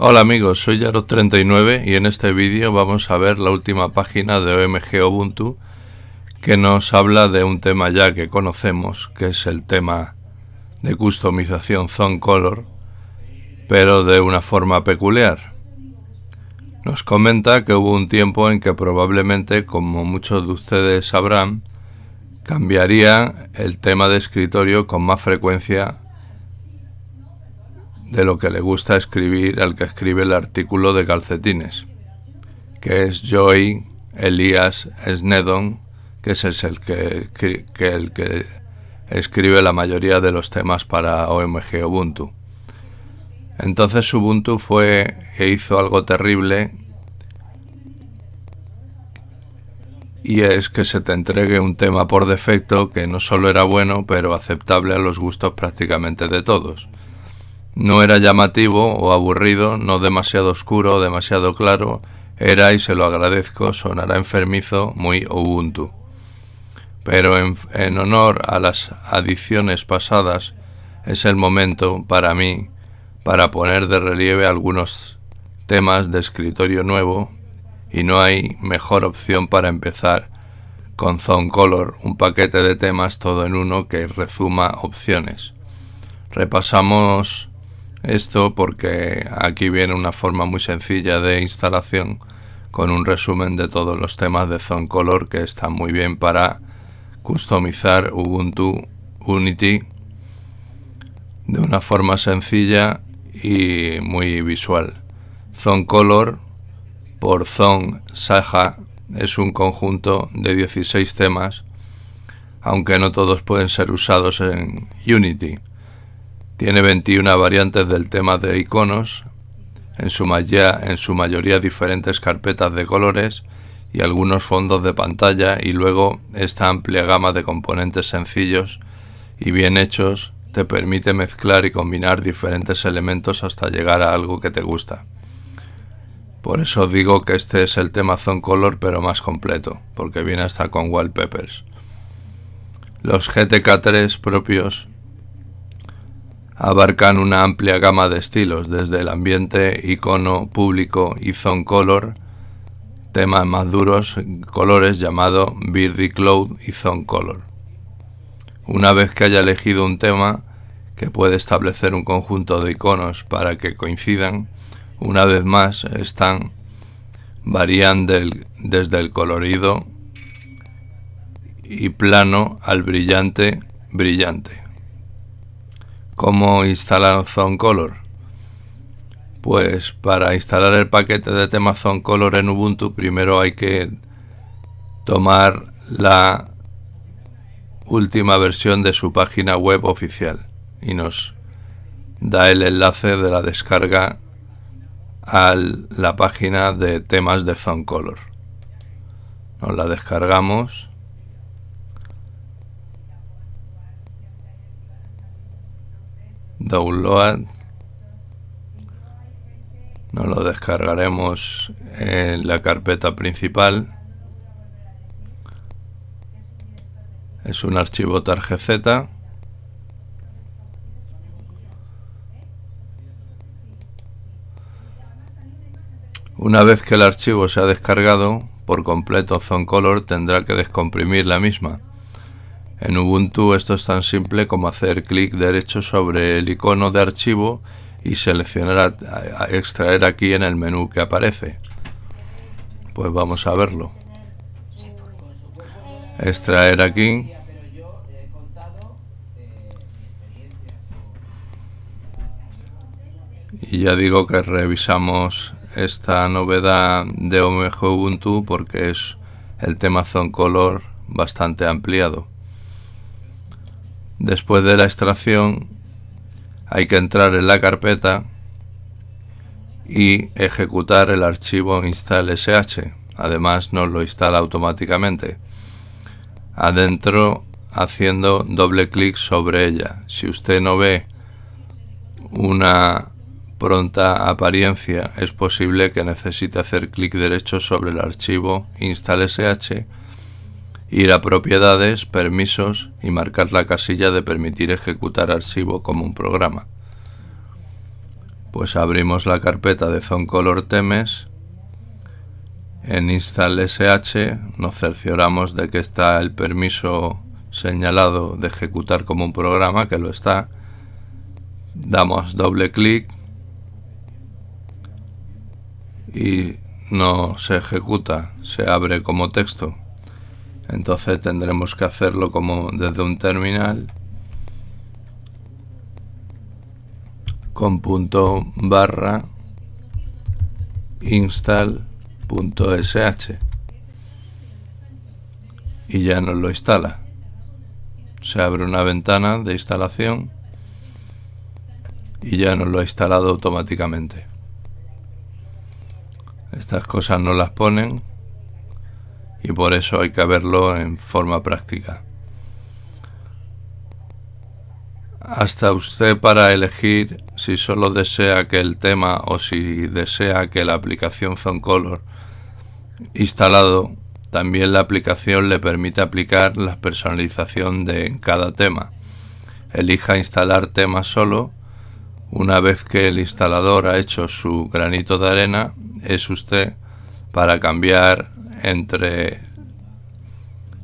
Hola amigos, soy Yarot39 y en este vídeo vamos a ver la última página de OMG Ubuntu que nos habla de un tema ya que conocemos, que es el tema de customización Zone Color, pero de una forma peculiar. Nos comenta que hubo un tiempo en que probablemente, como muchos de ustedes sabrán, cambiaría el tema de escritorio con más frecuencia de lo que le gusta escribir al que escribe el artículo de calcetines, que es Joy Elias Snedon, que es el que, el que escribe la mayoría de los temas para OMG Ubuntu. Entonces Ubuntu fue e hizo algo terrible y es que se te entregue un tema por defecto que no solo era bueno, pero aceptable a los gustos prácticamente de todos. No era llamativo o aburrido, no demasiado oscuro o demasiado claro, era, y se lo agradezco, sonará enfermizo, muy Ubuntu. Pero en, honor a las adiciones pasadas, es el momento, para mí, para poner de relieve algunos temas de escritorio nuevo, y no hay mejor opción para empezar con Zone Color, un paquete de temas todo en uno que resuma opciones. Repasamos esto porque aquí viene una forma muy sencilla de instalación con un resumen de todos los temas de Zone Color que están muy bien para customizar Ubuntu Unity de una forma sencilla y muy visual. Zone Color por Zone Saja es un conjunto de 16 temas, aunque no todos pueden ser usados en Unity. Tiene 21 variantes del tema de iconos, en su, en su mayoría diferentes carpetas de colores y algunos fondos de pantalla y luego esta amplia gama de componentes sencillos y bien hechos te permite mezclar y combinar diferentes elementos hasta llegar a algo que te gusta. Por eso digo que este es el tema Zone Color pero más completo, porque viene hasta con wallpapers. Los GTK3 propios abarcan una amplia gama de estilos, desde el ambiente, icono, público y zone color, temas más duros, colores llamado Birdie Cloud y Zone Color. Una vez que haya elegido un tema, que puede establecer un conjunto de iconos para que coincidan, una vez más están varían desde el colorido y plano al brillante brillante. ¿Cómo instalar ZoneColor? Pues para instalar el paquete de temas ZoneColor en Ubuntu primero hay que tomar la última versión de su página web oficial y nos da el enlace de la descarga a la página de temas de ZoneColor. Nos la descargamos download nos lo descargaremos en la carpeta principal es un archivo targz una vez que el archivo se ha descargado por completo color tendrá que descomprimir la misma en Ubuntu esto es tan simple como hacer clic derecho sobre el icono de archivo y seleccionar extraer aquí en el menú que aparece. Pues vamos a verlo. Extraer aquí. Y ya digo que revisamos esta novedad de Omejo Ubuntu porque es el tema Zone Color bastante ampliado. Después de la extracción hay que entrar en la carpeta y ejecutar el archivo install Además nos lo instala automáticamente. Adentro haciendo doble clic sobre ella. Si usted no ve una pronta apariencia, es posible que necesite hacer clic derecho sobre el archivo install.sh ir a propiedades, permisos y marcar la casilla de permitir ejecutar archivo como un programa. Pues abrimos la carpeta de Color Temes. En InstallSH nos cercioramos de que está el permiso señalado de ejecutar como un programa, que lo está. Damos doble clic y no se ejecuta, se abre como texto entonces tendremos que hacerlo como desde un terminal con barra install.sh y ya nos lo instala se abre una ventana de instalación y ya nos lo ha instalado automáticamente estas cosas no las ponen y por eso hay que verlo en forma práctica. Hasta usted para elegir si solo desea que el tema o si desea que la aplicación Color instalado también la aplicación le permite aplicar la personalización de cada tema. Elija instalar tema solo. Una vez que el instalador ha hecho su granito de arena, es usted para cambiar entre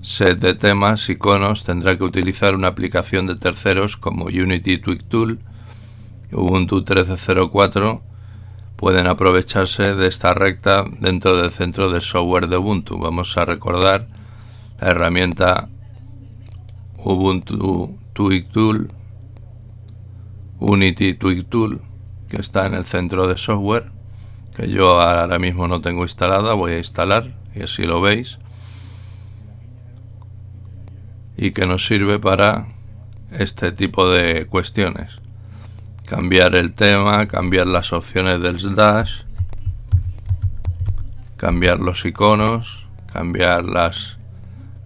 set de temas, iconos, tendrá que utilizar una aplicación de terceros como Unity Tweak Tool, Ubuntu 13.04, pueden aprovecharse de esta recta dentro del centro de software de Ubuntu. Vamos a recordar la herramienta Ubuntu Tweak Tool, Unity Tweak Tool, que está en el centro de software, que yo ahora mismo no tengo instalada, voy a instalar y así lo veis, y que nos sirve para este tipo de cuestiones. Cambiar el tema, cambiar las opciones del dash, cambiar los iconos, cambiar las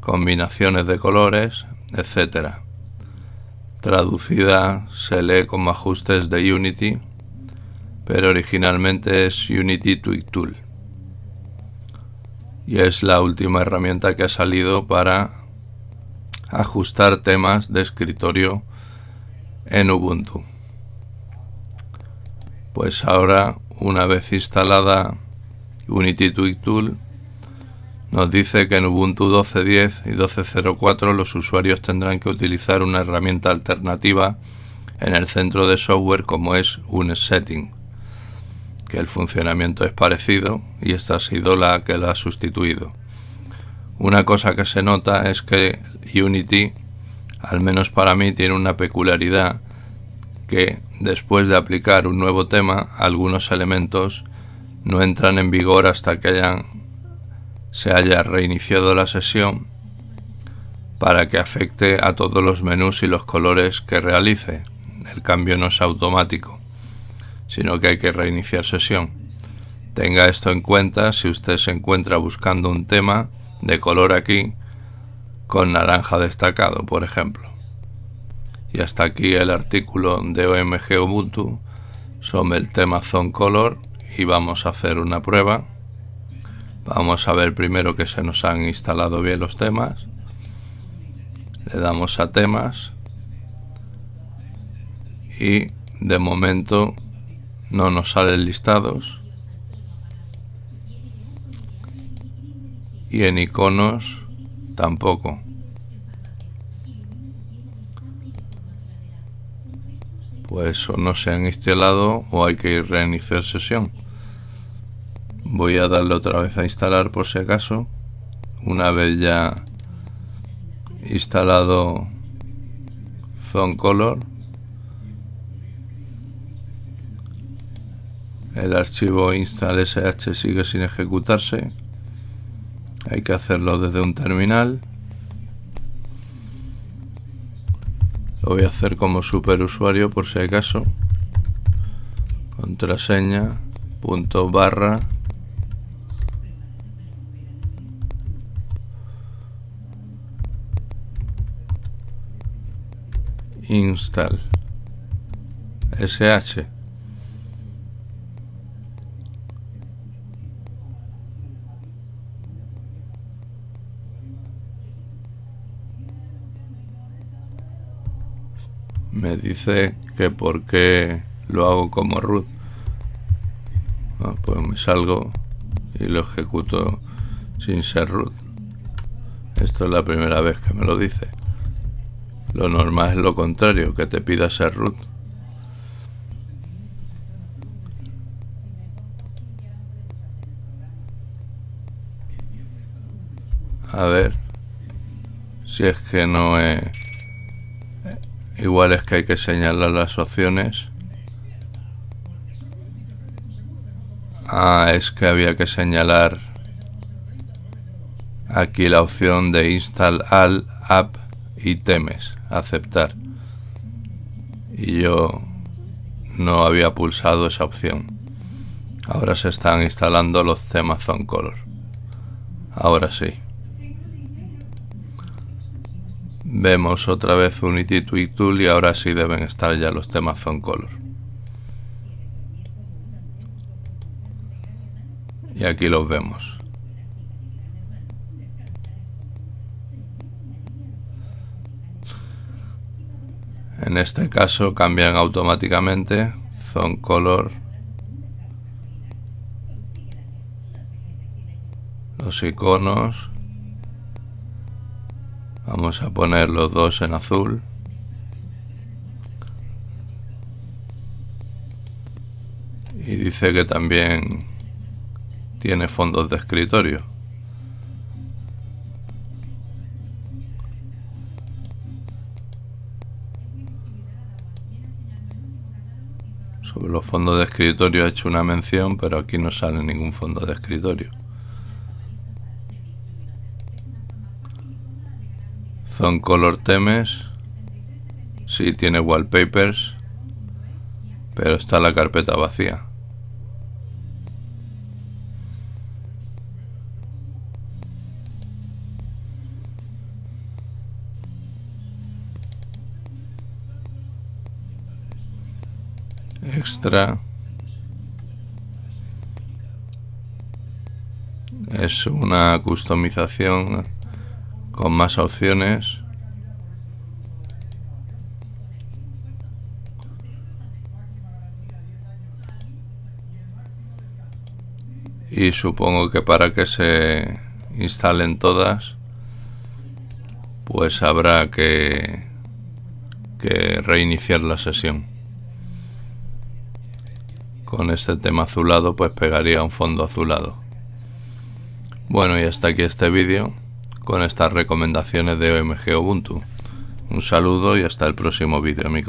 combinaciones de colores, etc. Traducida se lee como ajustes de Unity, pero originalmente es Unity Tweak Tool y es la última herramienta que ha salido para ajustar temas de escritorio en Ubuntu. Pues ahora, una vez instalada Unity Tweak Tool, nos dice que en Ubuntu 12.10 y 12.04 los usuarios tendrán que utilizar una herramienta alternativa en el centro de software como es un setting que el funcionamiento es parecido y esta ha sido la que la ha sustituido. Una cosa que se nota es que Unity, al menos para mí, tiene una peculiaridad que después de aplicar un nuevo tema, algunos elementos no entran en vigor hasta que hayan, se haya reiniciado la sesión para que afecte a todos los menús y los colores que realice. El cambio no es automático sino que hay que reiniciar sesión. Tenga esto en cuenta si usted se encuentra buscando un tema de color aquí con naranja destacado, por ejemplo. Y hasta aquí el artículo de OMG Ubuntu sobre el tema Zone Color y vamos a hacer una prueba. Vamos a ver primero que se nos han instalado bien los temas. Le damos a temas y de momento no nos salen listados. Y en iconos tampoco. Pues o no se han instalado o hay que ir reiniciar sesión. Voy a darle otra vez a instalar por si acaso. Una vez ya instalado son Color El archivo install.sh sigue sin ejecutarse. Hay que hacerlo desde un terminal. Lo voy a hacer como superusuario por si acaso. Contraseña, punto barra. Install. SH. me dice que por qué lo hago como root. Ah, pues me salgo y lo ejecuto sin ser root. Esto es la primera vez que me lo dice. Lo normal es lo contrario, que te pida ser root. A ver si es que no es Igual es que hay que señalar las opciones. Ah, es que había que señalar aquí la opción de install all app y temes, aceptar. Y yo no había pulsado esa opción. Ahora se están instalando los temas Zoncolor. Color. Ahora sí. Vemos otra vez Unity Tweak Tool y ahora sí deben estar ya los temas Zone Color. Y aquí los vemos. En este caso cambian automáticamente Zone Color. Los iconos, Vamos a poner los dos en azul. Y dice que también tiene fondos de escritorio. Sobre los fondos de escritorio ha hecho una mención, pero aquí no sale ningún fondo de escritorio. Son color temes, Sí, tiene wallpapers. Pero está la carpeta vacía. Extra. Es una customización con más opciones. Y supongo que para que se instalen todas, pues habrá que, que reiniciar la sesión. Con este tema azulado, pues pegaría un fondo azulado. Bueno, y hasta aquí este vídeo con estas recomendaciones de OMG Ubuntu. Un saludo y hasta el próximo vídeo amigos.